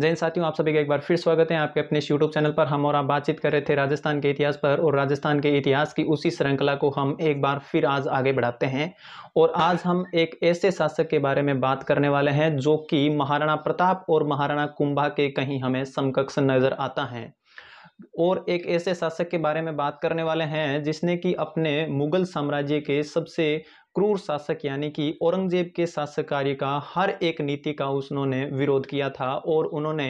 जैन साथियों आप सभी का एक बार फिर स्वागत है आपके अपने यूट्यूब चैनल पर हम और आप बातचीत कर रहे थे राजस्थान के इतिहास पर और राजस्थान के इतिहास की उसी श्रृंखला को हम एक बार फिर आज आगे बढ़ाते हैं और आज हम एक ऐसे शासक के बारे में बात करने वाले हैं जो कि महाराणा प्रताप और महाराणा कुंभा के कहीं हमें समकक्ष नज़र आता है और एक ऐसे शासक के बारे में बात करने वाले हैं जिसने कि अपने मुगल साम्राज्य के सबसे क्रूर शासक यानी कि औरंगजेब के शासक कार्य का हर एक नीति का उन्होंने विरोध किया था और उन्होंने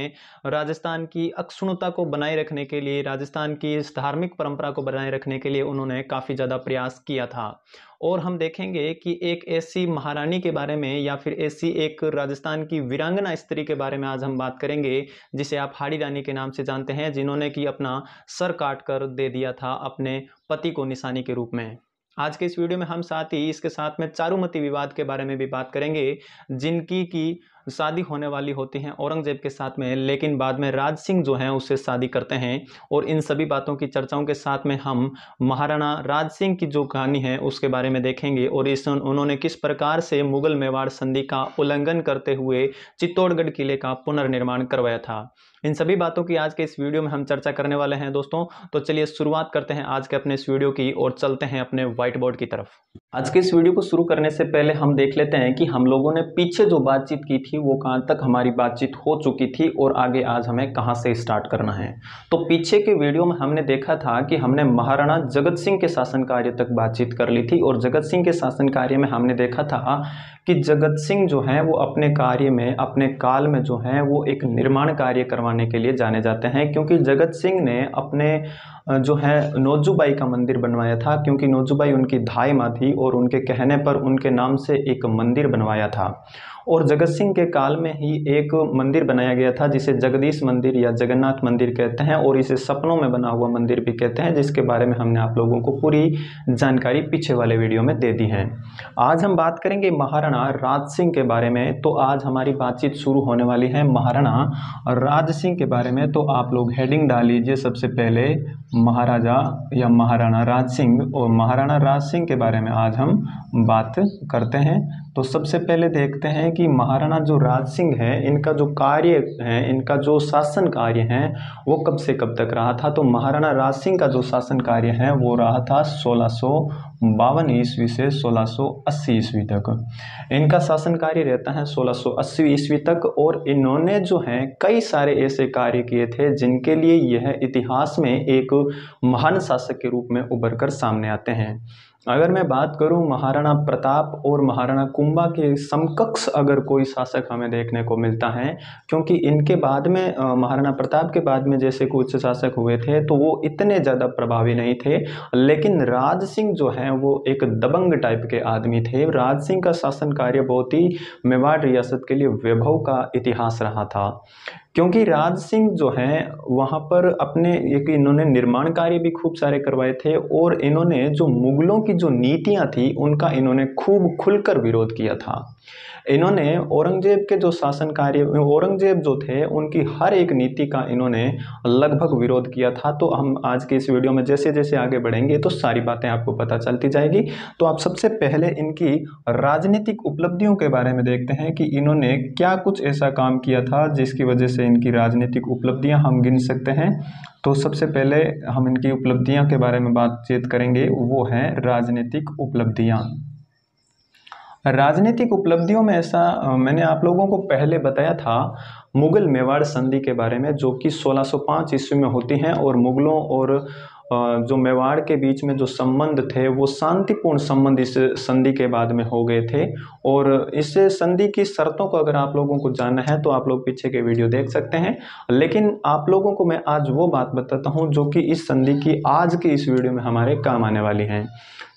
राजस्थान की अक्षुणता को बनाए रखने के लिए राजस्थान की इस धार्मिक परंपरा को बनाए रखने के लिए उन्होंने काफ़ी ज़्यादा प्रयास किया था और हम देखेंगे कि एक ऐसी महारानी के बारे में या फिर ऐसी एक राजस्थान की वीरांगना स्त्री के बारे में आज हम बात करेंगे जिसे आप हाड़ी रानी के नाम से जानते हैं जिन्होंने कि अपना सर काट कर दे दिया था अपने पति को निशानी के रूप में आज के इस वीडियो में हम साथ ही इसके साथ में चारुमती विवाद के बारे में भी बात करेंगे जिनकी की शादी होने वाली होती हैं औरंगजेब के साथ में लेकिन बाद में राज सिंह जो हैं उससे शादी करते हैं और इन सभी बातों की चर्चाओं के साथ में हम महाराणा राज सिंह की जो कहानी है उसके बारे में देखेंगे और इस उन्होंने किस प्रकार से मुगल मेवाड़ संधि का उल्लंघन करते हुए चित्तौड़गढ़ किले का पुनर्निर्माण करवाया था इन सभी बातों की आज के इस वीडियो में हम चर्चा करने वाले हैं दोस्तों तो चलिए शुरुआत करते हैं आज के अपने इस वीडियो की और चलते हैं अपने व्हाइट बोर्ड की तरफ आज के इस वीडियो को शुरू करने से पहले हम देख लेते हैं कि हम लोगों ने पीछे जो बातचीत की थी वो कहाँ तक हमारी बातचीत हो चुकी थी और आगे आज हमें कहाँ से स्टार्ट करना है तो पीछे के वीडियो में हमने देखा था कि हमने महाराणा जगत सिंह के शासन कार्य तक बातचीत कर ली थी और जगत सिंह के शासन कार्य में हमने देखा था कि जगत सिंह जो हैं वो अपने कार्य में अपने काल में जो हैं वो एक निर्माण कार्य करवाने के लिए जाने जाते हैं क्योंकि जगत सिंह ने अपने जो है नोजूबाई का मंदिर बनवाया था क्योंकि नोजूबाई उनकी धाई माँ थी और उनके कहने पर उनके नाम से एक मंदिर बनवाया था और जगत सिंह के काल में ही एक मंदिर बनाया गया था जिसे जगदीश मंदिर या जगन्नाथ मंदिर कहते हैं और इसे सपनों में बना हुआ मंदिर भी कहते हैं जिसके बारे में हमने आप लोगों को पूरी जानकारी पीछे वाले वीडियो में दे दी है आज हम बात करेंगे महाराणा राज सिंह के बारे में तो आज हमारी बातचीत शुरू होने वाली है महाराणा राज सिंह के बारे में तो आप लोग हेडिंग डाल लीजिए सबसे पहले महाराजा या महाराणा राज सिंह और महाराणा राज सिंह के बारे में आज हम बात करते हैं तो सबसे पहले देखते हैं कि महाराणा जो राज सिंह है इनका जो कार्य है इनका जो शासन कार्य है वो कब से कब तक रहा था तो महाराणा राज सिंह का जो शासन कार्य है वो रहा था सोलह सौ बावन ईस्वी से 1680 ईस्वी तक इनका शासन कार्य रहता है 1680 ईस्वी तक और इन्होंने जो है कई सारे ऐसे कार्य किए थे जिनके लिए यह इतिहास में एक महान शासक के रूप में उभर कर सामने आते हैं अगर मैं बात करूं महाराणा प्रताप और महाराणा कुंभा के समकक्ष अगर कोई शासक हमें देखने को मिलता है क्योंकि इनके बाद में महाराणा प्रताप के बाद में जैसे कुछ शासक हुए थे तो वो इतने ज़्यादा प्रभावी नहीं थे लेकिन राज सिंह जो है वो एक दबंग टाइप के आदमी थे राज सिंह का शासन कार्य बहुत ही मेवाड़ रियासत के लिए वैभव का इतिहास रहा था क्योंकि राज सिंह जो हैं वहाँ पर अपने एक इन्होंने निर्माण कार्य भी खूब सारे करवाए थे और इन्होंने जो मुगलों की जो नीतियाँ थी उनका इन्होंने खूब खुलकर विरोध किया था इन्होंने औरंगज़ेब के जो शासन कार्य औरंगज़ेब जो थे उनकी हर एक नीति का इन्होंने लगभग विरोध किया था तो हम आज के इस वीडियो में जैसे जैसे आगे बढ़ेंगे तो सारी बातें आपको पता चलती जाएगी तो आप सबसे पहले इनकी राजनीतिक उपलब्धियों के बारे में देखते हैं कि इन्होंने क्या कुछ ऐसा काम किया था जिसकी वजह से इनकी राजनीतिक उपलब्धियाँ हम गिन सकते हैं तो सबसे पहले हम इनकी उपलब्धियां के बारे में बातचीत करेंगे वो हैं राजनीतिक उपलब्धियां राजनीतिक उपलब्धियों में ऐसा मैंने आप लोगों को पहले बताया था मुगल मेवाड़ संधि के बारे में जो कि 1605 ईस्वी में होती हैं और मुगलों और जो मेवाड़ के बीच में जो संबंध थे वो शांतिपूर्ण संबंध इस संधि के बाद में हो गए थे और इस संधि की शर्तों को अगर आप लोगों को जानना है तो आप लोग पीछे के वीडियो देख सकते हैं लेकिन आप लोगों को मैं आज वो बात बताता हूँ जो कि इस संधि की आज की इस वीडियो में हमारे काम आने वाली हैं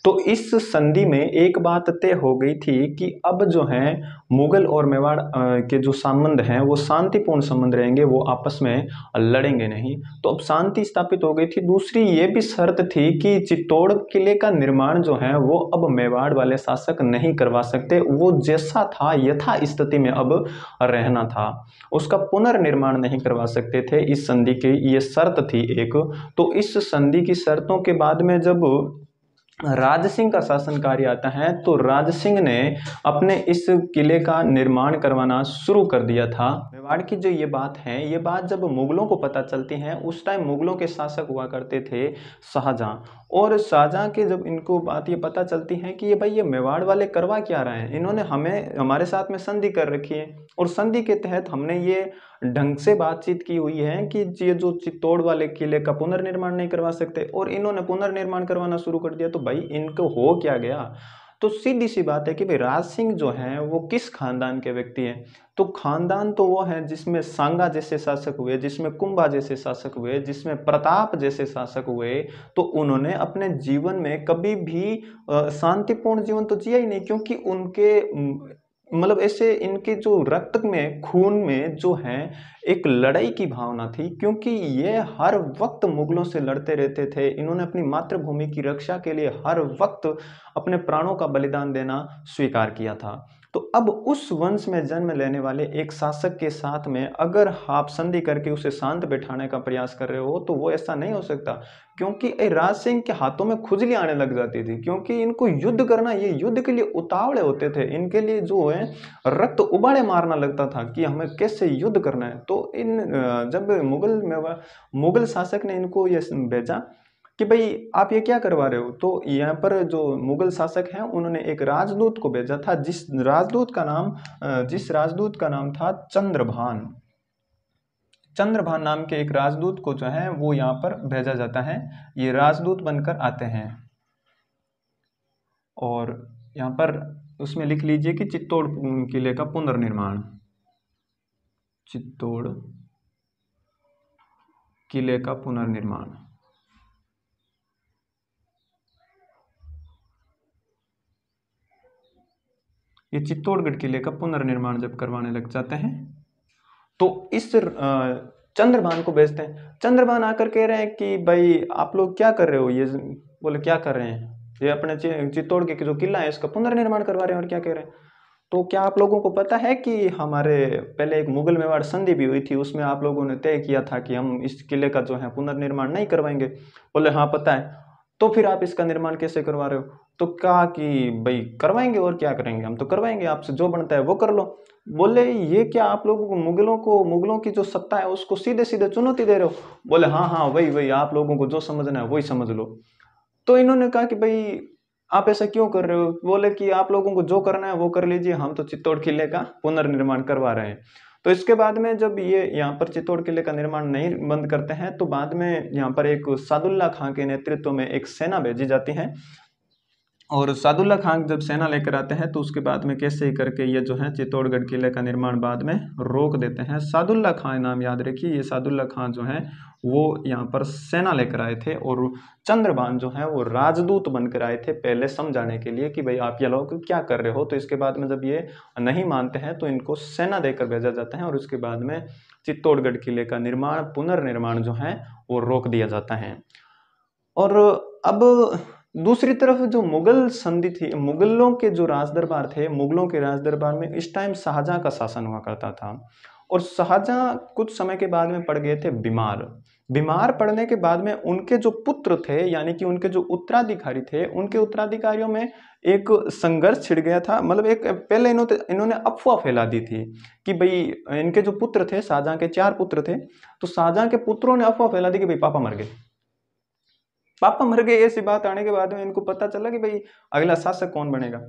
तो इस संधि में एक बात तय हो गई थी कि अब जो है मुगल और मेवाड़ के जो संबंध हैं वो शांतिपूर्ण संबंध रहेंगे वो आपस में लड़ेंगे नहीं तो अब शांति स्थापित हो गई थी दूसरी ये भी शर्त थी कि चित्तौड़ किले का निर्माण जो है वो अब मेवाड़ वाले शासक नहीं करवा सकते वो जैसा था यथा स्थिति में अब रहना था उसका पुनर्निर्माण नहीं करवा सकते थे इस संधि की ये शर्त थी एक तो इस संधि की शर्तों के बाद में जब राज सिंह का शासन कार्य आता है तो राज सिंह ने अपने इस किले का निर्माण करवाना शुरू कर दिया था मेवाड़ की जो ये बात है ये बात जब मुगलों को पता चलती है उस टाइम मुगलों के शासक हुआ करते थे शाहजहां और शाहजहाँ के जब इनको बात ये पता चलती है कि ये भाई ये मेवाड़ वाले करवा क्या रहे हैं इन्होंने हमें हमारे साथ में संधि कर रखी है और संधि के तहत हमने ये ढंग से बातचीत की हुई है कि ये जो चित्तौड़ वाले किले का पुनर्निर्माण नहीं करवा सकते और इन्होंने पुनर्निर्माण करवाना शुरू कर दिया तो भाई इनको हो क्या गया तो सीधी सी बात है कि भाई राज सिंह जो है वो किस खानदान के व्यक्ति हैं तो खानदान तो वो है जिसमें सांगा जैसे शासक हुए जिसमें कुंभा जैसे शासक हुए जिसमें प्रताप जैसे शासक हुए तो उन्होंने अपने जीवन में कभी भी शांतिपूर्ण जीवन तो जिया ही नहीं क्योंकि उनके मतलब ऐसे इनके जो रक्त में खून में जो है एक लड़ाई की भावना थी क्योंकि ये हर वक्त मुगलों से लड़ते रहते थे इन्होंने अपनी मातृभूमि की रक्षा के लिए हर वक्त अपने प्राणों का बलिदान देना स्वीकार किया था तो अब उस वंश में जन्म लेने वाले एक शासक के साथ में अगर आप संधि करके उसे शांत बैठाने का प्रयास कर रहे हो तो वो ऐसा नहीं हो सकता क्योंकि राज सिंह के हाथों में खुजली आने लग जाती थी क्योंकि इनको युद्ध करना ये युद्ध के लिए उतावले होते थे इनके लिए जो है रक्त उबाड़े मारना लगता था कि हमें कैसे युद्ध करना है तो इन जब मुगल में मुगल शासक ने इनको ये भेजा कि भाई आप ये क्या करवा रहे हो तो यहाँ पर जो मुगल शासक हैं उन्होंने एक राजदूत को भेजा था जिस राजदूत का नाम जिस राजदूत का नाम था चंद्रभान चंद्रभान नाम के एक राजदूत को जो है वो यहाँ पर भेजा जाता है ये राजदूत बनकर आते हैं और यहाँ पर उसमें लिख लीजिए कि चित्तौड़ किले का पुनर्निर्माण चित्तौड़ किले का पुनर्निर्माण ये चित्तौड़गढ़ किले का पुनर्निर्माण जब करवाने लग जाते हैं तो इस चंद्रभान को भेजते हैं चंद्रभान आकर कह रहे हैं कि भाई आप लोग क्या कर रहे हो ये बोले क्या कर रहे हैं ये अपने चित्तौड़ के जो किला है इसका पुनर्निर्माण करवा रहे हैं और क्या कह रहे हैं तो क्या आप लोगों को पता है कि हमारे पहले एक मुगल मेवाड़ संधि भी हुई थी उसमें आप लोगों ने तय किया था कि हम इस किले का जो है पुनर्निर्माण नहीं करवाएंगे बोले हाँ पता है तो फिर आप इसका निर्माण कैसे करवा रहे हो तो कहा कि भाई करवाएंगे और क्या करेंगे हम तो करवाएंगे आपसे जो बनता है वो कर लो बोले ये क्या आप लोगों को मुगलों को मुगलों की जो सत्ता है उसको सीधे सीधे चुनौती दे रहे हो बोले हाँ हाँ वही वही आप लोगों को जो समझना है वही समझ लो तो इन्होंने कहा कि भाई आप ऐसा क्यों कर रहे हो बोले कि आप लोगों को जो करना है वो कर लीजिए हम तो चित्तौड़ किले का पुनर्निर्माण करवा रहे हैं तो इसके बाद में जब ये यहाँ पर चित्तौड़ किले का निर्माण नहीं बंद करते हैं तो बाद में यहाँ पर एक सादुल्ला खां के नेतृत्व में एक सेना भेजी जाती है और सादुल्ला खान जब सेना लेकर आते हैं तो उसके बाद में कैसे करके ये जो है चित्तौड़गढ़ किले का निर्माण बाद में रोक देते हैं सादुल्ला खान नाम याद रखिए ये सादुल्ला खान जो है वो यहाँ पर सेना लेकर आए थे और चंद्रबान जो है वो राजदूत बनकर आए थे पहले समझाने के लिए कि भाई आप ये लोग क्या कर रहे हो तो इसके बाद में जब ये नहीं मानते हैं तो इनको सेना देकर भेजा जाता है और उसके बाद में चित्तौड़गढ़ किले का निर्माण पुनर्निर्माण जो है वो रोक दिया जाता है और अब दूसरी तरफ जो मुगल संधि थी मुगलों के जो राजदरबार थे मुगलों के राजदरबार में इस टाइम शाहजहाँ का शासन हुआ करता था और शाहजहाँ कुछ समय के बाद में पड़ गए थे बीमार बीमार पड़ने के बाद में उनके जो पुत्र थे यानी कि उनके जो उत्तराधिकारी थे उनके उत्तराधिकारियों में एक संघर्ष छिड़ गया था मतलब एक पहले इन्होंने इन्होंने अफवाह फैला दी थी कि भाई इनके जो पुत्र थे शाहजहाँ के चार पुत्र थे तो शाहजहाँ के पुत्रों ने अफवाह फैला दी कि भाई पापा मर गए पापा मर गए ऐसी बात आने के बाद में इनको पता चला कि भाई अगला शासक कौन बनेगा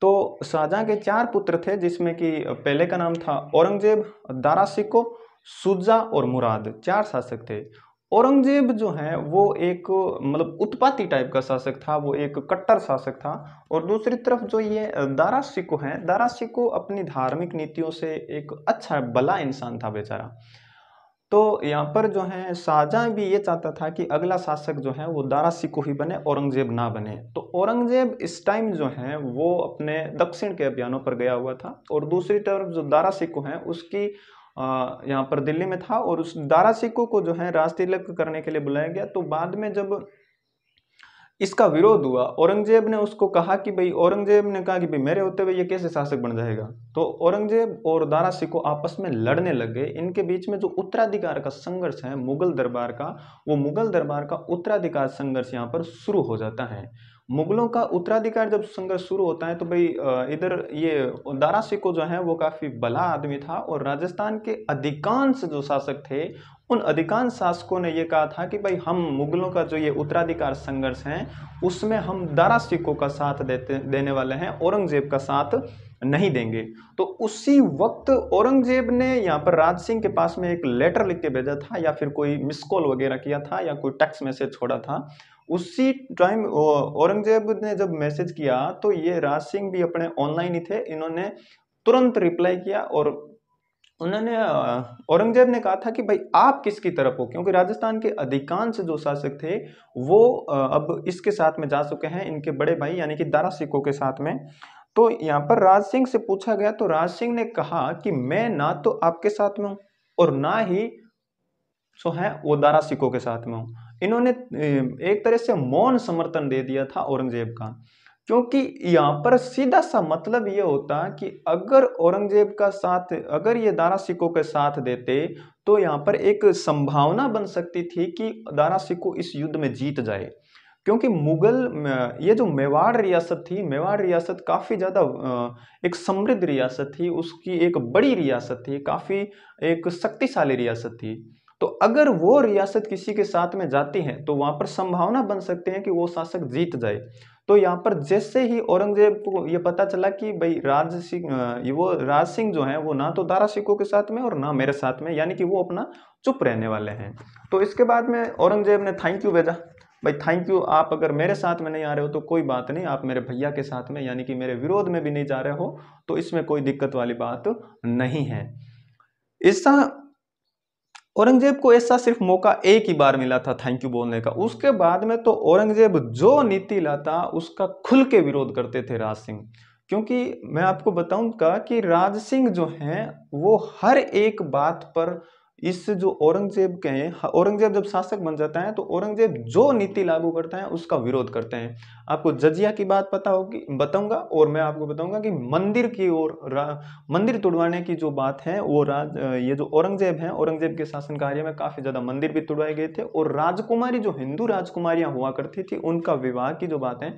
तो शाहजहाँ के चार पुत्र थे जिसमें कि पहले का नाम था औरंगजेब दारा सिको सुजा और मुराद चार शासक थे औरंगजेब जो है वो एक मतलब उत्पाती टाइप का शासक था वो एक कट्टर शासक था और दूसरी तरफ जो ये दारा सिको है दारा सिको अपनी धार्मिक नीतियों से एक अच्छा भला इंसान था बेचारा तो यहाँ पर जो है शाहजहाँ भी ये चाहता था कि अगला शासक जो है वो दारा सिको ही बने औरंगजेब ना बने तो औरंगजेब इस टाइम जो है वो अपने दक्षिण के अभियानों पर गया हुआ था और दूसरी तरफ जो दारा सिको है उसकी यहाँ पर दिल्ली में था और उस दारा सिको को जो है राजतिलक करने के लिए बुलाया गया तो बाद में जब इसका विरोध हुआ औरंगजेब ने उसको कहा कि भाई औरंगजेब ने कहा कि भाई मेरे होते हुए ये कैसे शासक बन जाएगा तो औरंगजेब और दारा सिको आपस में लड़ने लग गए इनके बीच में जो उत्तराधिकार का संघर्ष है मुगल दरबार का वो मुगल दरबार का उत्तराधिकार संघर्ष यहाँ पर शुरू हो जाता है मुगलों का उत्तराधिकार जब संघर्ष शुरू होता है तो भाई इधर ये दारा सिको जो है वो काफ़ी भला आदमी था और राजस्थान के अधिकांश जो शासक थे उन अधिकांश शासकों ने ये कहा था कि भाई हम मुगलों का जो ये उत्तराधिकार संघर्ष है उसमें हम दारा सिको का साथ देते देने वाले हैं औरंगजेब का साथ नहीं देंगे तो उसी वक्त औरंगजेब ने यहाँ पर राज सिंह के पास में एक लेटर लिख के भेजा था या फिर कोई मिस कॉल वगैरह किया था या कोई टेक्स मैसेज छोड़ा था उसी टाइम औरंगजेब ने जब मैसेज किया तो ये राज सिंह भी अपने ऑनलाइन ही थे इन्होंने तुरंत रिप्लाई किया और उन्होंने औरंगजेब ने कहा था कि भाई आप किसकी तरफ हो क्योंकि राजस्थान के अधिकांश जो शासक थे वो अब इसके साथ में जा चुके हैं इनके बड़े भाई यानी कि दारा सिखों के साथ में तो यहाँ पर राज सिंह से पूछा गया तो राज सिंह ने कहा कि मैं ना तो आपके साथ में हूँ और ना ही सो है वो दारा सिखों के साथ में हूँ इन्होंने एक तरह से मौन समर्थन दे दिया था औरंगजेब का क्योंकि यहाँ पर सीधा सा मतलब ये होता कि अगर औरंगजेब का साथ अगर ये दारा सिखों के साथ देते तो यहाँ पर एक संभावना बन सकती थी कि दारा सिखो इस युद्ध में जीत जाए क्योंकि मुग़ल ये जो मेवाड़ रियासत थी मेवाड़ रियासत काफ़ी ज़्यादा एक समृद्ध रियासत थी उसकी एक बड़ी रियासत थी काफ़ी एक शक्तिशाली रियासत थी तो अगर वो रियासत किसी के साथ में जाती है तो वहाँ पर संभावना बन सकते हैं कि वो शासक जीत जाए तो यहाँ पर जैसे ही औरंगजेब को ये पता चला कि भाई राज सिंह वो राज सिंह जो हैं वो ना तो दारा सिखों के साथ में और ना मेरे साथ में यानी कि वो अपना चुप रहने वाले हैं तो इसके बाद में औरंगजेब ने थैंक यू भेजा भाई थैंक यू आप अगर मेरे साथ में नहीं आ रहे हो तो कोई बात नहीं आप मेरे भैया के साथ में यानी कि मेरे विरोध में भी नहीं जा रहे हो तो इसमें कोई दिक्कत वाली बात नहीं है ऐसा औरंगजेब को ऐसा सिर्फ मौका एक ही बार मिला था थैंक यू बोलने का उसके बाद में तो औरंगजेब जो नीति लाता उसका खुल के विरोध करते थे राज सिंह क्योंकि मैं आपको बताऊंगा कि राज सिंह जो हैं वो हर एक बात पर इससे जो औरंगजेब के हैं हाँ, औरंगजेब जब शासक बन जाता है तो औरंगजेब जो नीति लागू करता है उसका विरोध करते हैं आपको जजिया की बात पता होगी बताऊंगा और मैं आपको बताऊंगा कि मंदिर की ओर मंदिर तुड़वाने की जो बात है वो राज ये जो औरंगजेब है औरंगजेब के शासन कार्य में काफ़ी ज़्यादा मंदिर भी तोड़वाए गए थे और राजकुमारी जो हिंदू राजकुमारियाँ हुआ करती थी उनका विवाह की जो बात है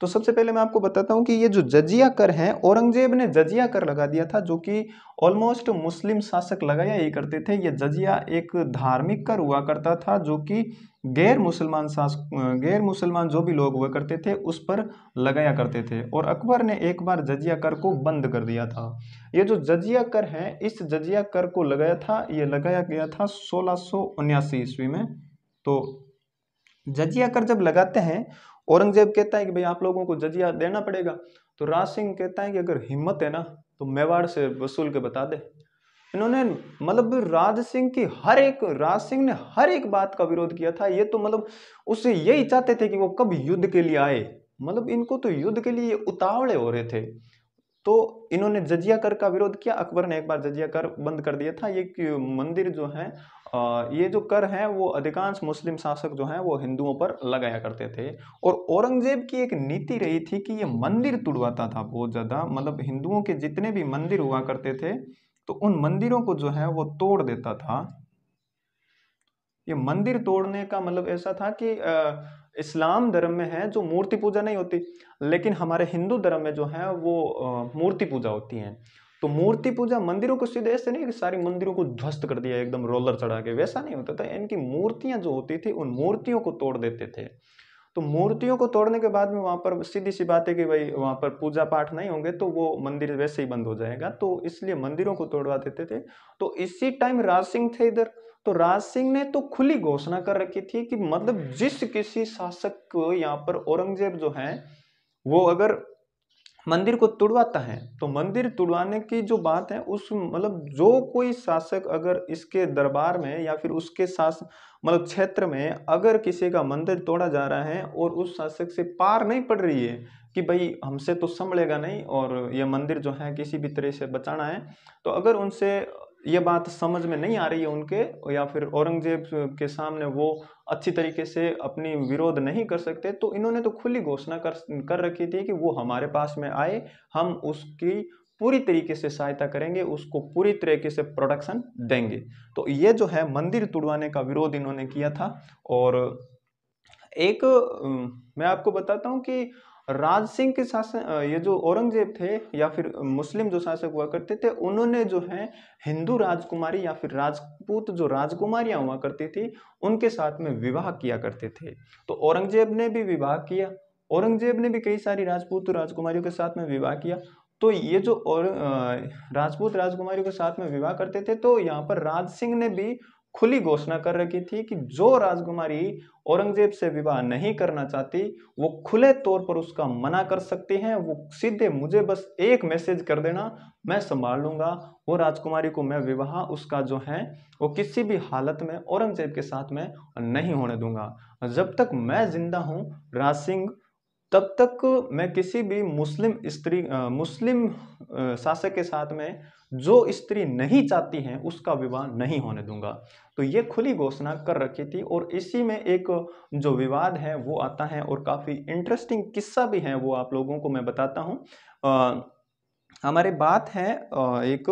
तो सबसे पहले मैं आपको बताता हूँ कि ये जो जजिया कर हैं औरंगजेब ने जजिया कर लगा दिया था जो कि ऑलमोस्ट मुस्लिम शासक लगाया ही करते थे ये जजिया एक धार्मिक कर हुआ करता था जो कि गैर मुसलमान शास गैर मुसलमान जो भी लोग हुआ करते थे उस पर लगाया करते थे और अकबर ने एक बार जजिया कर को बंद कर दिया था ये जो जजिया कर है इस जजिया कर को लगाया था ये लगाया गया था सोलह ईस्वी में तो जजिया कर जब लगाते हैं औरंगजेब कहता है कि भाई आप लोगों को जजिया देना पड़ेगा तो राज सिंह कहता है कि अगर हिम्मत है ना तो मेवाड़ से वसूल के बता दे इन्होंने मतलब राज सिंह की हर एक राज सिंह ने हर एक बात का विरोध किया था ये तो मतलब उससे यही चाहते थे कि वो कब युद्ध के लिए आए मतलब इनको तो युद्ध के लिए उतावले हो रहे थे तो इन्होंने जजिया कर का विरोध किया अकबर ने एक बार जजिया कर बंद कर दिया था ये मंदिर जो है ये जो कर हैं वो अधिकांश मुस्लिम शासक जो हैं वो हिंदुओं पर लगाया करते थे और औरंगजेब की एक नीति रही थी कि ये मंदिर तुड़वाता था बहुत ज़्यादा मतलब हिंदुओं के जितने भी मंदिर हुआ करते थे तो उन मंदिरों को जो है वो तोड़ देता था ये मंदिर तोड़ने का मतलब ऐसा था कि इस्लाम धर्म में है जो मूर्ति पूजा नहीं होती लेकिन हमारे हिंदू धर्म में जो है वो मूर्ति पूजा होती है तो मूर्ति पूजा मंदिरों को सीधे ऐसे नहीं कि सारी मंदिरों को ध्वस्त कर दिया एकदम रोलर चढ़ा के वैसा नहीं होता था इनकी मूर्तियां जो होती थी उन मूर्तियों को तोड़ देते थे तो मूर्तियों को तोड़ने के बाद में वहां पर सीधी सी बात है कि भाई वहां पर पूजा पाठ नहीं होंगे तो वो मंदिर वैसे ही बंद हो जाएगा तो इसलिए मंदिरों को तोड़वा देते थे तो इसी टाइम राज सिंह थे इधर तो राज सिंह ने तो खुली घोषणा कर रखी थी कि मतलब जिस किसी शासक को यहाँ पर औरंगजेब जो है वो अगर मंदिर को तुड़वाता है तो मंदिर तुड़वाने की जो बात है उस मतलब जो कोई शासक अगर इसके दरबार में या फिर उसके शास मतलब क्षेत्र में अगर किसी का मंदिर तोड़ा जा रहा है और उस शासक से पार नहीं पड़ रही है कि भाई हमसे तो संभलेगा नहीं और ये मंदिर जो है किसी भी तरह से बचाना है तो अगर उनसे ये बात समझ में नहीं आ रही है उनके या फिर औरंगजेब के सामने वो अच्छी तरीके से अपनी विरोध नहीं कर सकते तो इन्होंने तो खुली घोषणा कर कर रखी थी कि वो हमारे पास में आए हम उसकी पूरी तरीके से सहायता करेंगे उसको पूरी तरीके से प्रोडक्शन देंगे तो ये जो है मंदिर तुड़वाने का विरोध इन्होंने किया था और एक मैं आपको बताता हूँ कि राज सिंह के शासन ये जो औरंगजेब थे या फिर मुस्लिम जो शासक हुआ करते थे उन्होंने जो है हिंदू राजकुमारी या फिर राजपूत जो राजकुमारियां हुआ करती थी उनके साथ में विवाह किया करते थे तो औरंगजेब ने भी विवाह किया औरंगजेब ने भी कई सारी राजपूत राजकुमारियों के साथ में विवाह किया तो ये जो और राजपूत राजकुमारियों के साथ में विवाह करते थे तो यहाँ पर राज सिंह ने भी खुली घोषणा कर रखी थी कि जो राजकुमारी औरंगजेब से विवाह नहीं करना चाहती वो खुले तौर पर उसका मना कर सकती हैं वो सीधे मुझे बस एक मैसेज कर देना मैं संभाल लूंगा वो राजकुमारी को मैं विवाह उसका जो है वो किसी भी हालत में औरंगजेब के साथ में नहीं होने दूंगा जब तक मैं जिंदा हूँ राज सिंह तब तक मैं किसी भी मुस्लिम स्त्री मुस्लिम शासक के साथ में जो स्त्री नहीं चाहती हैं उसका विवाह नहीं होने दूंगा तो ये खुली घोषणा कर रखी थी और इसी में एक जो विवाद है वो आता है और काफ़ी इंटरेस्टिंग किस्सा भी है वो आप लोगों को मैं बताता हूँ हमारे बात है एक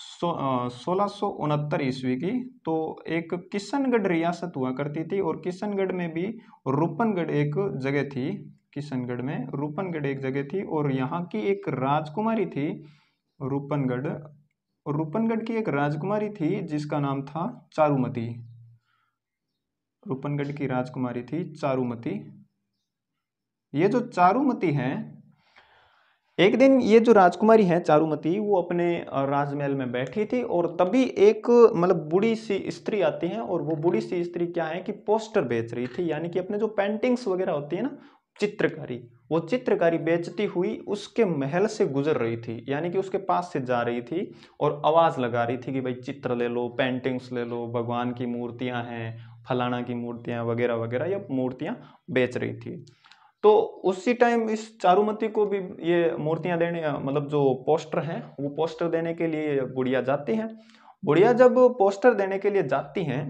सो ईस्वी की तो एक किशनगढ़ रियासत हुआ करती थी और किशनगढ़ में भी रूपनगढ़ एक जगह थी किशनगढ़ में रूपनगढ़ एक जगह थी और यहाँ की एक राजकुमारी थी रूपनगढ़ रूपनगढ़ की एक राजकुमारी थी जिसका नाम था चारुमती रूपनगढ़ की राजकुमारी थी चारुमती ये जो चारुमती हैं एक दिन ये जो राजकुमारी है चारुमती वो अपने राजमहल में बैठी थी और तभी एक मतलब बूढ़ी सी स्त्री आती है और वो बूढ़ी सी स्त्री क्या है कि पोस्टर बेच रही थी यानी कि अपने जो पेंटिंग्स वगैरह होती है ना चित्रकारी वो चित्रकारी बेचती हुई उसके महल से गुजर रही थी यानी कि उसके पास से जा रही थी और आवाज़ लगा रही थी कि भाई चित्र ले लो पेंटिंग्स ले लो भगवान की मूर्तियाँ हैं फलाना की मूर्तियाँ वगैरह वगैरह ये मूर्तियाँ बेच रही थी तो उसी टाइम इस चारुमती को भी ये मूर्तियां देने मतलब जो पोस्टर हैं वो पोस्टर देने के लिए बुढ़िया जाती हैं बुढ़िया जब पोस्टर देने के लिए जाती हैं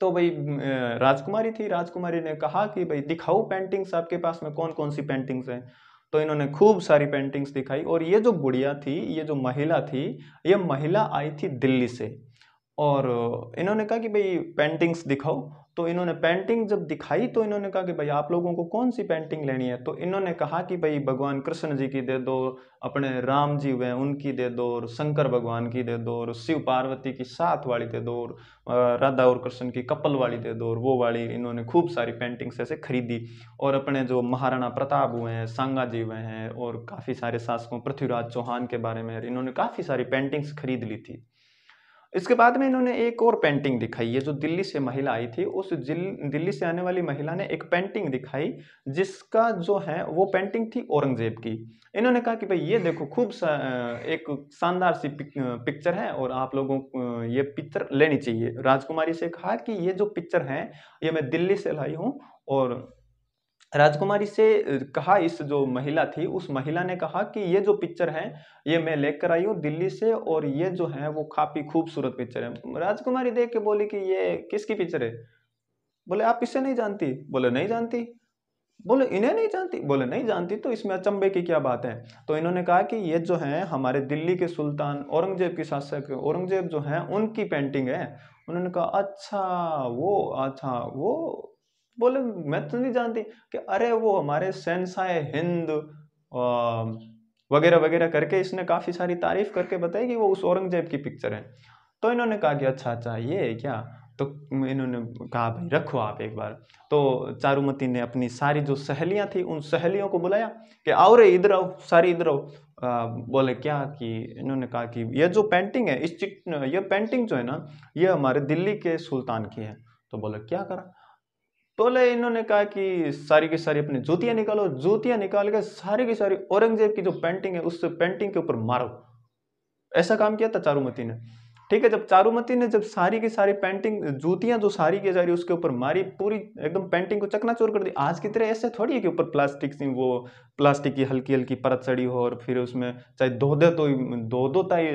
तो भाई राजकुमारी थी राजकुमारी ने कहा कि भाई दिखाओ पेंटिंग्स आपके पास में कौन कौन सी पेंटिंग्स हैं तो इन्होंने खूब सारी पेंटिंग्स दिखाई और ये जो बुढ़िया थी ये जो महिला थी ये महिला आई थी दिल्ली से और इन्होंने कहा कि भाई पेंटिंग्स दिखाओ तो इन्होंने पेंटिंग जब दिखाई तो इन्होंने कहा कि भाई आप लोगों को कौन सी पेंटिंग लेनी है तो इन्होंने कहा कि भाई भगवान कृष्ण जी की दे दो अपने राम जी हुए उनकी दे दो और शंकर भगवान की दे दो और शिव पार्वती की साथ वाली दे दो और राधा और कृष्ण की कपल वाली दे दो और वो वाली इन्होंने खूब सारी पेंटिंग्स ऐसे खरीदी और अपने जो महाराणा प्रताप हुए हैं सांगा जी हुए हैं और काफ़ी सारे शासकों पृथ्वीराज चौहान के बारे में इन्होंने काफ़ी सारी पेंटिंग्स खरीद ली थी इसके बाद में इन्होंने एक और पेंटिंग दिखाई ये जो दिल्ली से महिला आई थी उस दिल्ली से आने वाली महिला ने एक पेंटिंग दिखाई जिसका जो है वो पेंटिंग थी औरंगजेब की इन्होंने कहा कि भाई ये देखो खूब सा, एक शानदार सी पिक, पिक्चर है और आप लोगों को ये पिक्चर लेनी चाहिए राजकुमारी से कहा कि ये जो पिक्चर है ये मैं दिल्ली से लाई हूँ और राजकुमारी से कहा इस जो महिला थी उस महिला ने कहा कि ये जो पिक्चर है ये मैं लेकर आई हूँ दिल्ली से और ये जो है वो काफ़ी खूबसूरत पिक्चर है राजकुमारी देख के बोली कि ये किसकी पिक्चर है बोले आप इसे नहीं जानती बोले नहीं जानती बोले इन्हें नहीं जानती बोले नहीं जानती तो इसमें अचंबे की क्या बात है तो इन्होंने कहा कि ये जो है हमारे दिल्ली के सुल्तान औरंगजेब के शासक औरंगजेब जो हैं उनकी पेंटिंग है उन्होंने कहा अच्छा वो अच्छा वो बोले मैं तो नहीं जानती कि अरे वो हमारे सेंसाए हिंद वगैरह वगैरह करके इसने काफ़ी सारी तारीफ करके बताई कि वो उस औरंगजेब की पिक्चर है तो इन्होंने कहा कि अच्छा अच्छा ये है क्या तो इन्होंने कहा भाई रखो आप एक बार तो चारूमती ने अपनी सारी जो सहेलियां थी उन सहेलियों को बुलाया कि आओ रे इधर आओ सारी इधर आओ बोले क्या कि इन्होंने कहा कि ये जो पेंटिंग है इस चिट ये पेंटिंग जो है ना ये हमारे दिल्ली के सुल्तान की है तो बोले क्या करा बोले तो इन्होंने कहा कि सारी की सारी अपनी जूतियाँ निकालो जूतियाँ निकाल के सारी की सारी औरंगजेब की जो पेंटिंग है उस पेंटिंग के ऊपर मारो ऐसा काम किया था चारूमती ने ठीक है जब चारूमती ने जब सारी की सारी पेंटिंग जूतियां जो सारी की सारी उसके ऊपर मारी पूरी एकदम पेंटिंग को चकनाचूर कर दी आज की तरह ऐसे थोड़ी है कि ऊपर प्लास्टिक से वो प्लास्टिक की हल्की हल्की परत चढ़ी हो और फिर उसमें चाहे दो दो तो दो दो ताई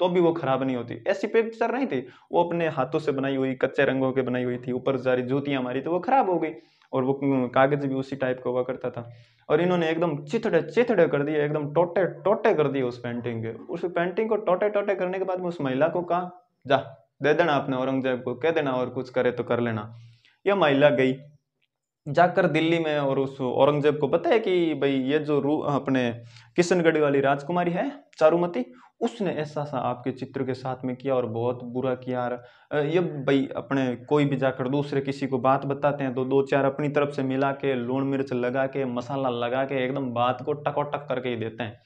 तो भी वो खराब नहीं होती ऐसी पिक्चर नहीं थी वो अपने हाथों से बनाई हुई कच्चे रंगों के बनाई हुई थी ऊपर सारी जूतियाँ मारी तो वो खराब हो गई और वो कागज भी उसी टाइप का हुआ करता था और इन्होंने एकदम चिथड़े चिथड़े कर दिए एकदम टोटे टोटे कर दिए उस पेंटिंग के उस पेंटिंग को टोटे टोटे करने के बाद में उस महिला को कहा जा दे देना अपने औरंगजेब को कह देना और कुछ करे तो कर लेना यह महिला गई जाकर दिल्ली में और उस औरंगजेब को बताया कि भाई ये जो रू अपने किशनगढ़ी वाली राजकुमारी है चारुमती उसने ऐसा सा आपके चित्र के साथ में किया और बहुत बुरा किया यार ये भाई अपने कोई भी जाकर दूसरे किसी को बात बताते हैं तो दो चार अपनी तरफ से मिला के लूण मिर्च लगा के मसाला लगा के एकदम बात को टकोटक करके ही देते हैं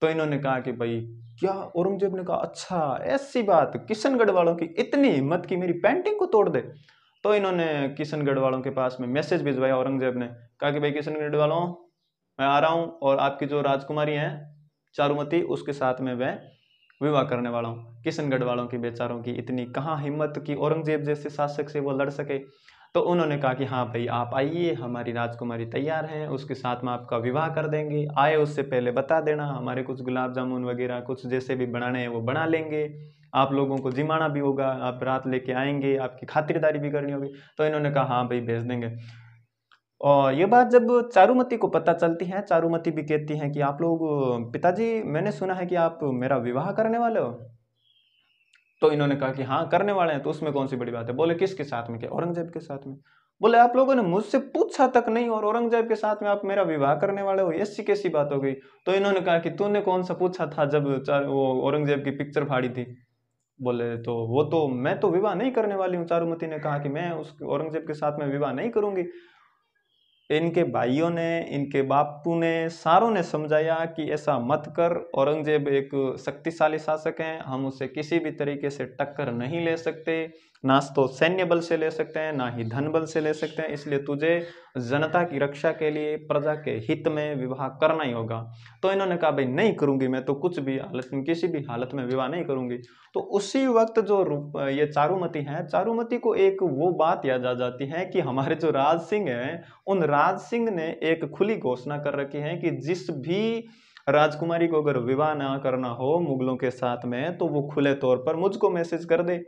तो इन्होंने कहा कि भाई क्या औरंगजेब ने कहा अच्छा ऐसी बात किशनगढ़ वालों की इतनी हिम्मत की मेरी पेंटिंग को तोड़ दे तो इन्होंने किशनगढ़ वालों के पास में मैसेज भिजवाया औरंगजेब ने कहा कि भाई किशनगढ़ वालों मैं आ रहा हूँ और आपकी जो राजकुमारी हैं चारुमती उसके साथ में वह विवाह करने वाला हूँ किशनगढ़ वालों की बेचारों की इतनी कहाँ हिम्मत की औरंगजेब जैसे शासक से वो लड़ सके तो उन्होंने कहा कि हाँ भाई आप आइए हमारी राजकुमारी तैयार है उसके साथ में आपका विवाह कर देंगे आए उससे पहले बता देना हमारे कुछ गुलाब जामुन वगैरह कुछ जैसे भी बनाने हैं वो बना लेंगे आप लोगों को जिमाना भी होगा आप रात लेके आएंगे आपकी खातिरदारी भी करनी होगी तो इन्होंने कहा हाँ भाई भेज देंगे और ये बात जब चारूमती को पता चलती है चारूमती भी कहती हैं कि आप लोग पिताजी मैंने सुना है कि आप मेरा विवाह करने वाले हो तो इन्होंने कहा कि हाँ करने वाले हैं तो उसमें कौन सी बड़ी बात है बोले किसके साथ में क्या औरंगजेब के साथ में बोले आप लोगों ने मुझसे पूछा तक नहीं और औरंगजेब के साथ में आप मेरा विवाह करने वाले हो ऐसी कैसी बात हो गई तो इन्होंने कहा कि तूने कौन सा पूछा था जब वो औरंगजेब की पिक्चर फाड़ी थी बोले तो वो तो मैं तो विवाह नहीं करने वाली हूँ चारूमती ने कहा कि मैं उस औरंगजेब के साथ में विवाह नहीं करूंगी इनके भाइयों ने इनके बापू ने सारों ने समझाया कि ऐसा मत कर औरंगज़ेब एक शक्तिशाली शासक हैं हम उसे किसी भी तरीके से टक्कर नहीं ले सकते ना तो सैन्य बल से ले सकते हैं ना ही धन बल से ले सकते हैं इसलिए तुझे जनता की रक्षा के लिए प्रजा के हित में विवाह करना ही होगा तो इन्होंने कहा भाई नहीं करूंगी मैं तो कुछ भी हालत में किसी भी हालत में विवाह नहीं करूंगी तो उसी वक्त जो ये चारुमती हैं चारुमती को एक वो बात याद आ जाती है कि हमारे जो राज सिंह हैं उन राज सिंह ने एक खुली घोषणा कर रखी है कि जिस भी राजकुमारी को अगर विवाह ना करना हो मुगलों के साथ में तो वो खुले तौर पर मुझको मैसेज कर दे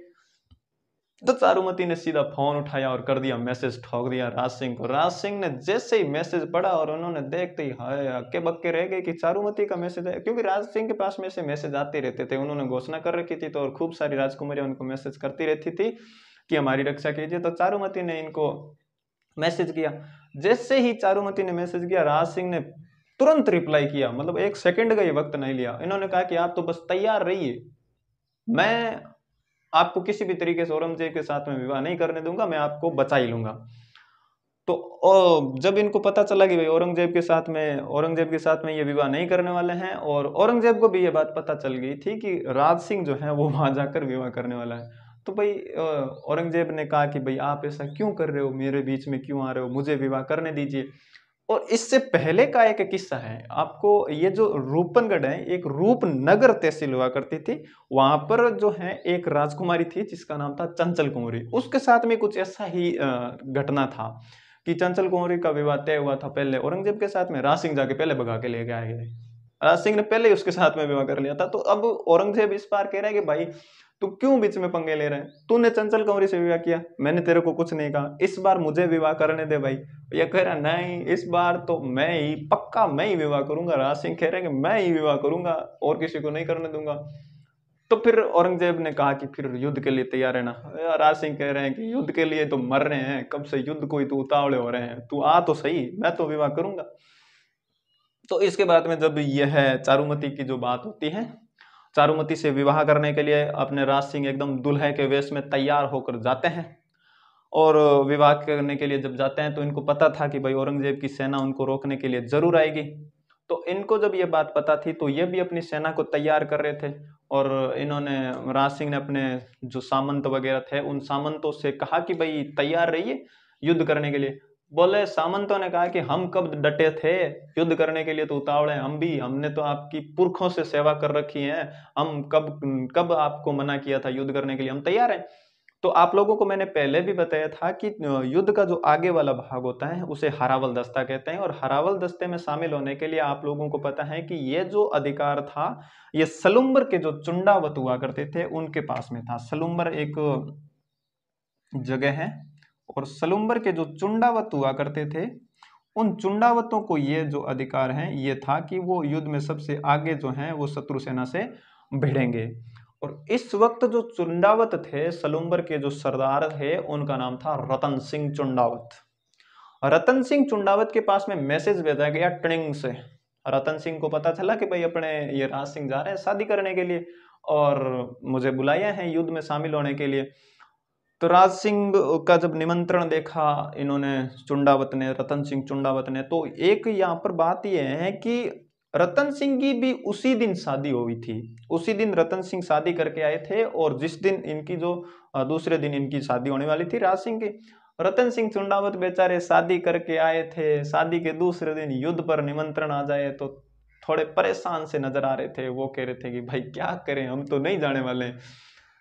तो चारुमती ने सीधा फोन उठाया और कर दिया मैसेज ठोक दिया राज सिंह को राज सिंह ने जैसे ही मैसेज पढ़ा और उन्होंने देखते ही हाय हक्के बक्के रह गए कि चारूमती का मैसेज है क्योंकि राज सिंह के पास में से मैसेज आते रहते थे उन्होंने घोषणा कर रखी थी तो और खूब सारी राजकुमारियां उनको मैसेज करती रहती थी कि हमारी रक्षा कीजिए तो चारूमती ने इनको मैसेज किया जैसे ही चारूमती ने मैसेज किया राज सिंह ने तुरंत रिप्लाई किया मतलब एक सेकेंड का ये वक्त नहीं लिया इन्होंने कहा कि आप तो बस तैयार रहिए मैं आपको किसी भी तरीके से औरंगजेब के साथ में विवाह नहीं करने दूंगा मैं आपको बचा ही लूंगा तो जब इनको पता चला कि भाई औरंगजेब के साथ में औरंगजेब के साथ में ये विवाह नहीं करने वाले हैं और औरंगजेब को भी ये बात पता चल गई थी कि राज सिंह जो है वो वहां जाकर विवाह करने वाला है तो भाई औरंगजेब ने कहा कि भाई आप ऐसा क्यों कर रहे हो मेरे बीच में क्यों आ रहे हो मुझे विवाह करने दीजिए और इससे पहले का एक किस्सा है आपको ये जो रूपनगढ़ है एक रूपनगर तहसील हुआ करती थी वहां पर जो है एक राजकुमारी थी जिसका नाम था चंचल कुंवरी उसके साथ में कुछ ऐसा ही घटना था कि चंचल कुंवरी का विवाह तय हुआ था पहले औरंगजेब के साथ में राज सिंह जाके पहले भगा के लेके आए गए राज सिंह ने पहले ही उसके साथ में विवाह कर लिया था तो अब औरंगजेब इस बार कह रहे हैं कि भाई तू क्यों बीच में पंगे ले रहे हैं तूने चंचल कंवरी से विवाह किया मैंने तेरे को कुछ नहीं कहा इस बार मुझे विवाह करने दे भाई ये कह रहा नहीं इस बार तो मैं ही पक्का मैं ही विवाह करूंगा राज सिंह कह रहे हैं कि मैं ही विवाह करूंगा और किसी को नहीं करने दूंगा तो फिर औरंगजेब ने कहा कि फिर युद्ध के लिए तैयार रहना राज सिंह कह रहे हैं कि युद्ध के लिए तो मर रहे हैं कब से युद्ध को ही तो उतावले हो रहे हैं तू आ तो सही मैं तो विवाह करूंगा तो इसके बाद में जब यह चारुमती की जो बात होती है चारुमती से विवाह करने के लिए अपने राज सिंह एकदम दुल्हे के वेश में तैयार होकर जाते हैं और विवाह करने के लिए जब जाते हैं तो इनको पता था कि भाई औरंगजेब की सेना उनको रोकने के लिए ज़रूर आएगी तो इनको जब ये बात पता थी तो ये भी अपनी सेना को तैयार कर रहे थे और इन्होंने राज सिंह ने अपने जो सामंत वगैरह थे उन सामंतों से कहा कि भाई तैयार रहिए युद्ध करने के लिए बोले सामंतों ने कहा कि हम कब डटे थे युद्ध करने के लिए तो उतावड़े हम भी हमने तो आपकी पुरखों से सेवा कर रखी है हम कब कब आपको मना किया था युद्ध करने के लिए हम तैयार हैं तो आप लोगों को मैंने पहले भी बताया था कि युद्ध का जो आगे वाला भाग होता है उसे हरावल दस्ता कहते हैं और हरावल दस्ते में शामिल होने के लिए आप लोगों को पता है कि ये जो अधिकार था ये सलुम्बर के जो चुंडावत हुआ करते थे उनके पास में था सलुम्बर एक जगह है और सलुम्बर के जो चुंडावत हुआ करते थे उन चुंडावतों को ये जो अधिकार हैं ये था कि वो युद्ध में सबसे आगे जो हैं वो शत्रु सेना से भिड़ेंगे और इस वक्त जो चुंडावत थे सलुम्बर के जो सरदार थे उनका नाम था रतन सिंह चुंडावत रतन सिंह चुंडावत के पास में मैसेज भेजा गया ट्रिंग से रतन सिंह को पता चला कि भाई अपने ये राज सिंह जा रहे हैं शादी करने के लिए और मुझे बुलाया है युद्ध में शामिल होने के लिए तो राज सिंह का जब निमंत्रण देखा इन्होंने चुंडावत ने रतन सिंह चुंडावत ने तो एक यहाँ पर बात यह है कि रतन सिंह की भी उसी दिन शादी हुई थी उसी दिन रतन सिंह शादी करके आए थे और जिस दिन इनकी जो दूसरे दिन इनकी शादी होने वाली थी राज सिंह की रतन सिंह चुंडावत बेचारे शादी करके आए थे शादी के दूसरे दिन युद्ध पर निमंत्रण आ जाए तो थोड़े परेशान से नजर आ रहे थे वो कह रहे थे कि भाई क्या करें हम तो नहीं जाने वाले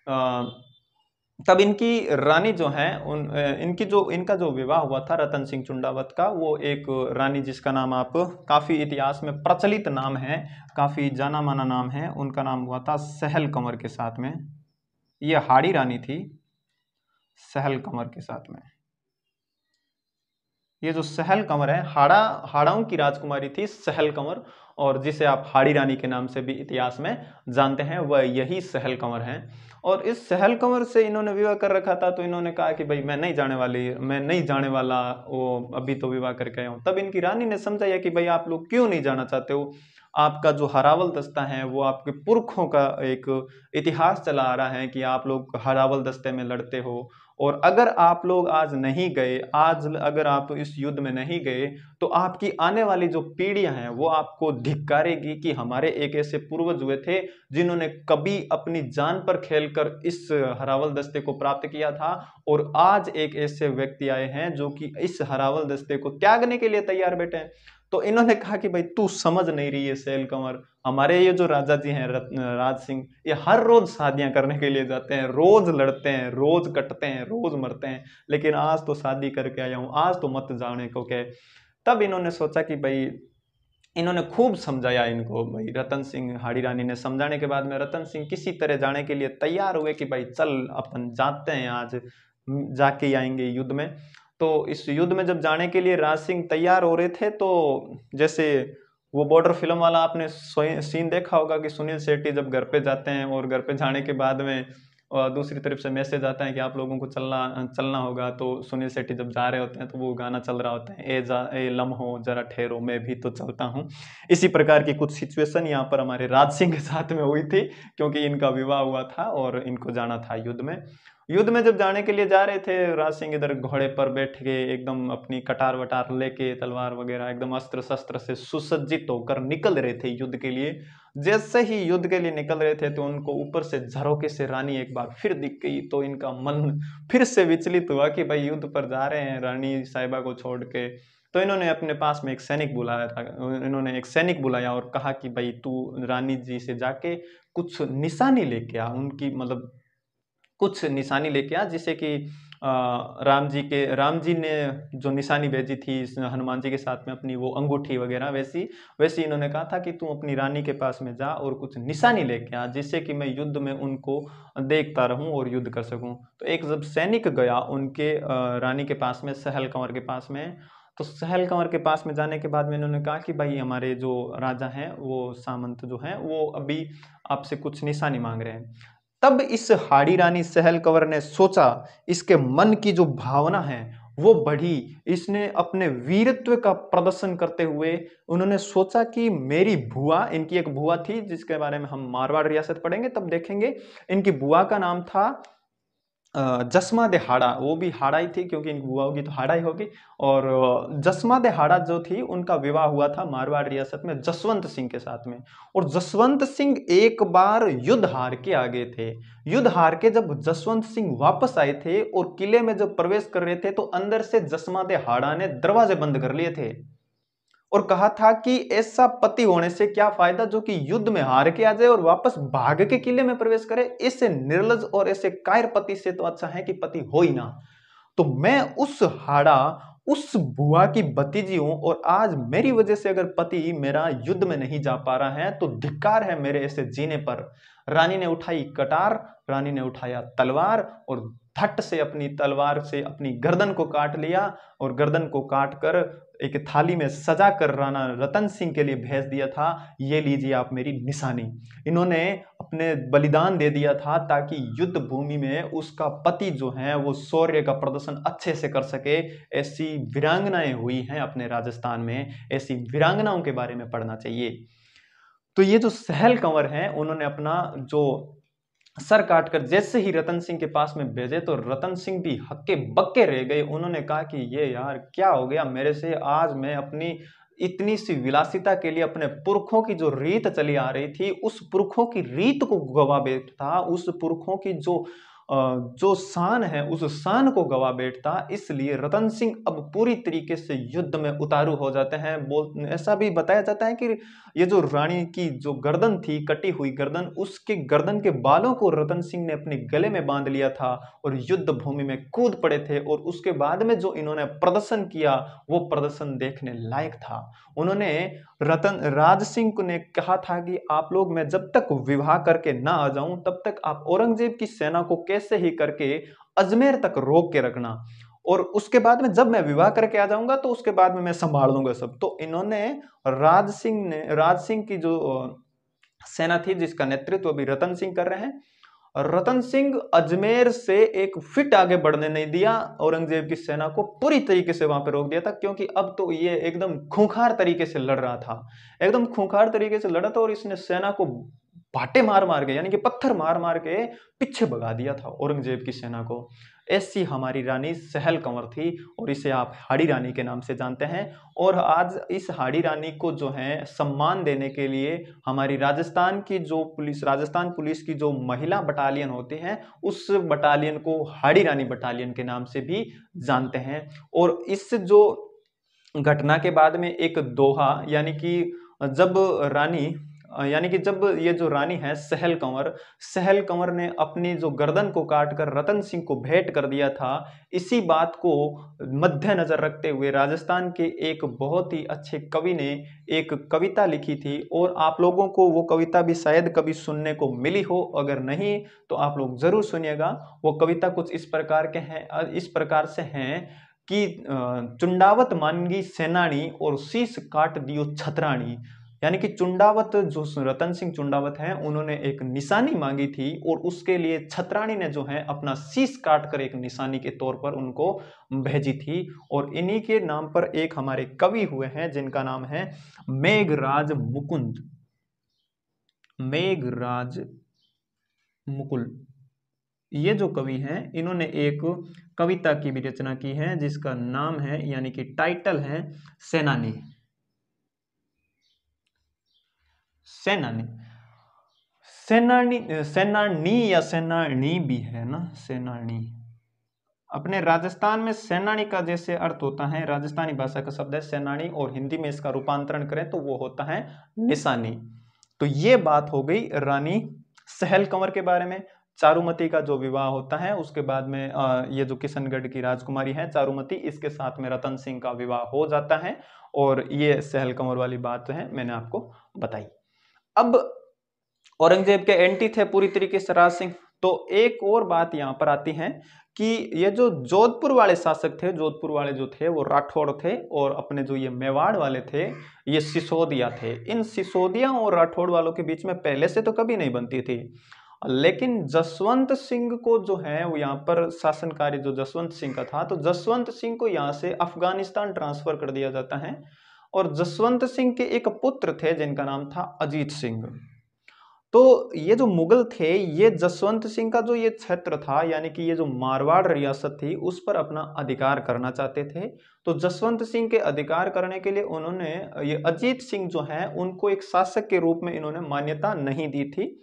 अः तब इनकी रानी जो है उन इनकी जो इनका जो विवाह हुआ था रतन सिंह चुंडावत का वो एक रानी जिसका नाम आप काफ़ी इतिहास में प्रचलित नाम है काफ़ी जाना माना नाम है उनका नाम हुआ था सहल कंवर के साथ में ये हाड़ी रानी थी सहल कंवर के साथ में ये जो सहल कंवर है हाड़ा हाड़ाओं की राजकुमारी थी सहल कंवर और जिसे आप हाड़ी रानी के नाम से भी इतिहास में जानते हैं वह यही सहल कंवर हैं और इस सहल कंवर से इन्होंने विवाह कर रखा था तो इन्होंने कहा कि भाई मैं नहीं जाने वाली मैं नहीं जाने वाला वो अभी तो विवाह करके आया हूँ तब इनकी रानी ने समझाया कि भाई आप लोग क्यों नहीं जाना चाहते हो आपका जो हरावल दस्ता है वो आपके पुरखों का एक इतिहास चला आ रहा है कि आप लोग हरावल दस्ते में लड़ते हो और अगर आप लोग आज नहीं गए आज अगर आप इस युद्ध में नहीं गए तो आपकी आने वाली जो पीढ़ियां हैं वो आपको धिक्कारेगी कि हमारे एक ऐसे पूर्वज हुए थे जिन्होंने कभी अपनी जान पर खेलकर इस हरावल दस्ते को प्राप्त किया था और आज एक ऐसे व्यक्ति आए हैं जो कि इस हरावल दस्ते को त्यागने के लिए तैयार बैठे हैं तो इन्होंने कहा कि भाई तू समझ नहीं रही है सेल कंवर हमारे ये जो राजा जी हैं राज सिंह ये हर रोज शादियां करने के लिए जाते हैं रोज लड़ते हैं रोज कटते हैं रोज मरते हैं लेकिन आज तो शादी करके आया हूँ आज तो मत जाने को कह तब इन्होंने सोचा कि भाई इन्होंने खूब समझाया इनको भाई रतन सिंह हाड़ी रानी ने समझाने के बाद में रतन सिंह किसी तरह जाने के लिए तैयार हुए कि भाई चल अपन जाते हैं आज जाके आएंगे युद्ध में तो इस युद्ध में जब जाने के लिए राज सिंह तैयार हो रहे थे तो जैसे वो बॉर्डर फिल्म वाला आपने सीन देखा होगा कि सुनील शेट्टी जब घर पे जाते हैं और घर पे जाने के बाद में और दूसरी तरफ से मैसेज आता है कि आप लोगों को चलना चलना होगा तो सुनील शेट्टी जब जा रहे होते हैं तो वो गाना चल रहा होता है ए जा ए लम हो जरा ठहरो मैं भी तो चलता हूँ इसी प्रकार की कुछ सिचुएशन यहाँ पर हमारे राज सिंह के साथ में हुई थी क्योंकि इनका विवाह हुआ था और इनको जाना था युद्ध में युद्ध में जब जाने के लिए जा रहे थे राज सिंह इधर घोड़े पर बैठ के एकदम अपनी कटार वटार लेके तलवार वगैरह एकदम अस्त्र शस्त्र से सुसज्जित होकर निकल रहे थे युद्ध के लिए जैसे ही युद्ध के लिए निकल रहे थे तो उनको ऊपर से झरोके से रानी एक बार फिर दिख गई तो इनका मन फिर से विचलित हुआ कि भाई युद्ध पर जा रहे हैं रानी साहिबा को छोड़ के तो इन्होंने अपने पास में एक सैनिक बुलाया था इन्होंने एक सैनिक बुलाया और कहा कि भाई तू रानी जी से जाके कुछ निशानी लेके आ उनकी मतलब कुछ निशानी लेके आ जिससे कि राम जी के राम जी ने जो निशानी भेजी थी हनुमान जी के साथ में अपनी वो अंगूठी वगैरह वैसी वैसी इन्होंने कहा था कि तू अपनी रानी के पास में जा और कुछ निशानी लेके आ जिससे कि मैं युद्ध में उनको देखता रहूं और युद्ध कर सकूं तो एक जब सैनिक गया उनके रानी के पास में सहल कंवर के पास में तो सहल कंवर के पास में जाने के बाद में इन्होंने कहा कि भाई हमारे जो राजा हैं वो सामंत जो हैं वो अभी आपसे कुछ निशानी मांग रहे हैं तब इस हाड़ी रानी सहल कंवर ने सोचा इसके मन की जो भावना है वो बढ़ी इसने अपने वीरत्व का प्रदर्शन करते हुए उन्होंने सोचा कि मेरी बुआ इनकी एक बुआ थी जिसके बारे में हम मारवाड़ रियासत पढ़ेंगे तब देखेंगे इनकी बुआ का नाम था जस्मा दहाड़ा वो भी हाड़ा ही थी क्योंकि इनकी बुआ होगी तो हाड़ा ही होगी और जस्मा दहाड़ा जो थी उनका विवाह हुआ था मारवाड़ रियासत में जसवंत सिंह के साथ में और जसवंत सिंह एक बार युद्ध हार के आ गए थे युद्ध हार के जब जसवंत सिंह वापस आए थे और किले में जब प्रवेश कर रहे थे तो अंदर से जस्मा दहाड़ा ने दरवाजे बंद कर लिए थे और कहा था कि ऐसा पति होने से क्या फायदा जो कि युद्ध में हार के आ जाए और वापस भाग के किले में प्रवेश करे ऐसे निर्लज और ऐसे कायर पति से तो अच्छा है कि पति हो ही ना तो मैं उस हाड़ा उस बुआ की भतीजी हूं और आज मेरी वजह से अगर पति मेरा युद्ध में नहीं जा पा रहा है तो धिक्कार है मेरे ऐसे जीने पर रानी ने उठाई कटार रानी ने उठाया तलवार और धट से अपनी तलवार से अपनी गर्दन को काट लिया और गर्दन को काट कर एक थाली में सजा कर राणा रतन सिंह के लिए भेज दिया था ये लीजिए आप मेरी निशानी इन्होंने अपने बलिदान दे दिया था ताकि युद्ध भूमि में उसका पति जो है वो शौर्य का प्रदर्शन अच्छे से कर सके ऐसी वीरांगनाएं हुई हैं अपने राजस्थान में ऐसी वीरांगनाओं के बारे में पढ़ना चाहिए तो ये जो सहल कंवर हैं उन्होंने अपना जो सर काटकर जैसे ही रतन सिंह के पास में भेजे तो रतन सिंह भी हक्के बक्के रह गए उन्होंने कहा कि ये यार क्या हो गया मेरे से आज मैं अपनी इतनी सी विलासिता के लिए अपने पुरखों की जो रीत चली आ रही थी उस पुरखों की रीत को गवा बैठा उस पुरखों की जो जो शान है उस शान को गवा बैठता इसलिए रतन सिंह अब पूरी तरीके से युद्ध में उतारू हो जाते हैं बोल ऐसा भी बताया जाता है कि ये जो रानी की जो गर्दन थी कटी हुई गर्दन उसके गर्दन के बालों को रतन सिंह ने अपने गले में बांध लिया था और युद्ध भूमि में कूद पड़े थे और उसके बाद में जो इन्होंने प्रदर्शन किया वो प्रदर्शन देखने लायक था उन्होंने रतन राज सिंह ने कहा था कि आप लोग मैं जब तक विवाह करके ना आ जाऊं तब तक आप औरंगजेब की सेना को कैसे ऐसे ही करके अजमेर तक रोक के रखना और उसके बाद में जब मैं विवाह करके आ जाऊंगा तो उसके बाद में मैं संभाल लूंगा सब तो इन्होंने राज सिंह ने राज सिंह की जो सेना थी जिसका नेतृत्व अभी रतन सिंह कर रहे हैं रतन सिंह अजमेर से एक फिट आगे बढ़ने नहीं दिया औरंगजेब की सेना को पूरी तरीके से वहां पर रोक दिया था क्योंकि अब तो ये एकदम खूंखार तरीके से लड़ रहा था एकदम खूंखार तरीके से लड़ा था और इसने सेना को पाटे मार मार के यानी कि पत्थर मार मार के पीछे भगा दिया था औरंगजेब की सेना को ऐसी हमारी रानी सहल कंवर थी और इसे आप हाड़ी रानी के नाम से जानते हैं और आज इस हाड़ी रानी को जो है सम्मान देने के लिए हमारी राजस्थान की जो पुलिस राजस्थान पुलिस की जो महिला बटालियन होती है उस बटालियन को हाड़ी रानी बटालियन के नाम से भी जानते हैं और इस जो घटना के बाद में एक दोहा यानी कि जब रानी यानी कि जब ये जो रानी है सहल कंवर सहल कंवर ने अपनी जो गर्दन को काट कर रतन सिंह को भेंट कर दिया था इसी बात को मध्य नजर रखते हुए राजस्थान के एक बहुत ही अच्छे कवि ने एक कविता लिखी थी और आप लोगों को वो कविता भी शायद कभी सुनने को मिली हो अगर नहीं तो आप लोग ज़रूर सुनिएगा वो कविता कुछ इस प्रकार के हैं इस प्रकार से हैं कि चुंडावत मानगी सेनानी और शीश काट दियो छतराणी यानी कि चुंडावत जो रतन सिंह चुंडावत हैं उन्होंने एक निशानी मांगी थी और उसके लिए छत्राणी ने जो है अपना शीश काट कर एक निशानी के तौर पर उनको भेजी थी और इन्हीं के नाम पर एक हमारे कवि हुए हैं जिनका नाम है मेघराज मुकुंद मेघराज मुकुल ये जो कवि हैं इन्होंने एक कविता की भी रचना की है जिसका नाम है यानी कि टाइटल है सेनानी सेनानी सेनानी सेनानी या सेनानी भी है ना सेनानी अपने राजस्थान में सेनानी का जैसे अर्थ होता है राजस्थानी भाषा का शब्द है सेनानी और हिंदी में इसका रूपांतरण करें तो वो होता है निशानी तो ये बात हो गई रानी सहल कंवर के बारे में चारुमती का जो विवाह होता है उसके बाद में ये जो किशनगढ़ की राजकुमारी है चारुमती इसके साथ में रतन सिंह का विवाह हो जाता है और ये सहल कंवर वाली बात है मैंने आपको बताई अब औरंगजेब के एंटी थे पूरी तरीके से राज सिंह तो एक और बात यहां पर आती है कि ये जो जोधपुर वाले शासक थे जोधपुर वाले जो थे वो राठौड़ थे और अपने जो ये मेवाड़ वाले थे ये सिसोदिया थे इन सिसोदिया और राठौड़ वालों के बीच में पहले से तो कभी नहीं बनती थी लेकिन जसवंत सिंह को जो है वो यहाँ पर शासनकारी जो जसवंत सिंह का था तो जसवंत सिंह को यहाँ से अफगानिस्तान ट्रांसफर कर दिया जाता है और जसवंत सिंह के एक पुत्र थे जिनका नाम था अजीत सिंह तो ये जो मुगल थे ये जसवंत सिंह का जो ये क्षेत्र था यानी कि ये जो मारवाड़ रियासत थी उस पर अपना अधिकार करना चाहते थे तो जसवंत सिंह के अधिकार करने के लिए उन्होंने ये अजीत सिंह जो हैं उनको एक शासक के रूप में इन्होंने मान्यता नहीं दी थी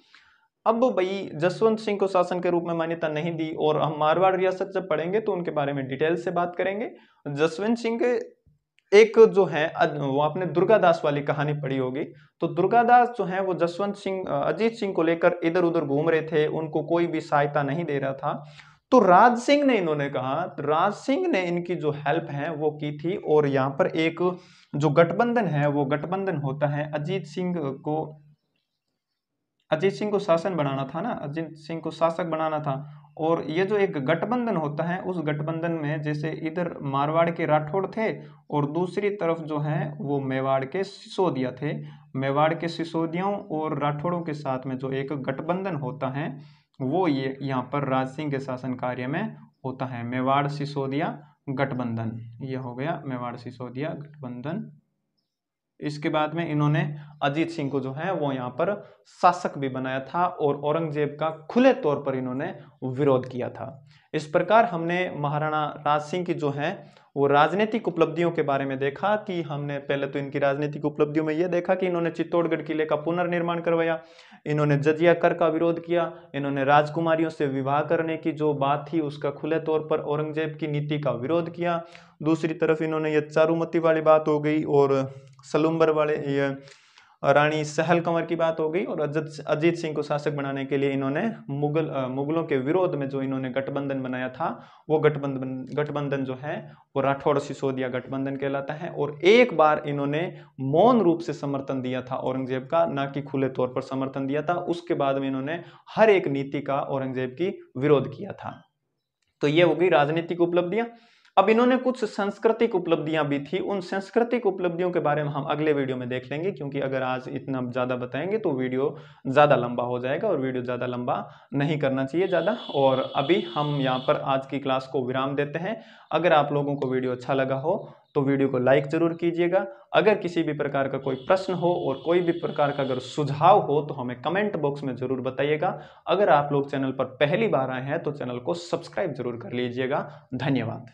अब भाई जसवंत सिंह को शासन के रूप में मान्यता नहीं दी और हम मारवाड़ रियासत जब पढ़ेंगे तो उनके बारे में डिटेल से बात करेंगे जसवंत सिंह के एक जो है वो आपने दुर्गादास वाली कहानी पढ़ी होगी तो दुर्गादास जो है वो जसवंत सिंह अजीत सिंह को लेकर इधर उधर घूम रहे थे उनको कोई भी सहायता नहीं दे रहा था तो राज सिंह ने इन्होंने कहा तो राज सिंह ने इनकी जो हेल्प है वो की थी और यहाँ पर एक जो गठबंधन है वो गठबंधन होता है अजीत सिंह को अजीत सिंह को शासन बनाना था ना अजीत सिंह को शासक बनाना था और ये जो एक गठबंधन होता है उस गठबंधन में जैसे इधर मारवाड़ के राठौड़ थे और दूसरी तरफ जो है वो मेवाड़ के सिसोदिया थे मेवाड़ के सिसोदियों और राठौड़ों के साथ में जो एक गठबंधन होता है वो ये यहाँ पर राज सिंह के शासन कार्य में होता है मेवाड़ सिसोदिया गठबंधन ये हो गया मेवाड़ सिसोदिया गठबंधन इसके बाद में इन्होंने अजीत सिंह को जो है वो यहाँ पर शासक भी बनाया था और औरंगजेब का खुले तौर पर इन्होंने विरोध किया था इस प्रकार हमने महाराणा राज सिंह की जो है वो राजनीतिक उपलब्धियों के बारे में देखा कि हमने पहले तो इनकी राजनीतिक उपलब्धियों में ये देखा कि इन्होंने चित्तौड़गढ़ किले का पुनर्निर्माण करवाया इन्होंने जजिया कर का विरोध किया इन्होंने राजकुमारियों से विवाह करने की जो बात थी उसका खुले तौर पर औरंगजेब की नीति का विरोध किया दूसरी तरफ इन्होंने ये चारूमती वाली बात हो गई और सलूम्बर वाले ये रानी सहल कंवर की बात हो गई और अजित अजीत सिंह को शासक बनाने के लिए इन्होंने मुगल आ, मुगलों के विरोध में जो इन्होंने गठबंधन बनाया था वो गठबंधन गठबंधन जो है वो राठौड़ सिसोदिया गठबंधन कहलाता है और एक बार इन्होंने मौन रूप से समर्थन दिया था औरंगजेब का ना कि खुले तौर पर समर्थन दिया था उसके बाद में इन्होंने हर एक नीति का औरंगजेब की विरोध किया था तो ये हो गई राजनीतिक उपलब्धियां अब इन्होंने कुछ सांस्कृतिक उपलब्धियां भी थी उन सांस्कृतिक उपलब्धियों के बारे में हम अगले वीडियो में देख लेंगे क्योंकि अगर आज इतना ज़्यादा बताएंगे तो वीडियो ज़्यादा लंबा हो जाएगा और वीडियो ज़्यादा लंबा नहीं करना चाहिए ज़्यादा और अभी हम यहाँ पर आज की क्लास को विराम देते हैं अगर आप लोगों को वीडियो अच्छा लगा हो तो वीडियो को लाइक ज़रूर कीजिएगा अगर किसी भी प्रकार का कोई प्रश्न हो और कोई भी प्रकार का अगर सुझाव हो तो हमें कमेंट बॉक्स में ज़रूर बताइएगा अगर आप लोग चैनल पर पहली बार आए हैं तो चैनल को सब्सक्राइब ज़रूर कर लीजिएगा धन्यवाद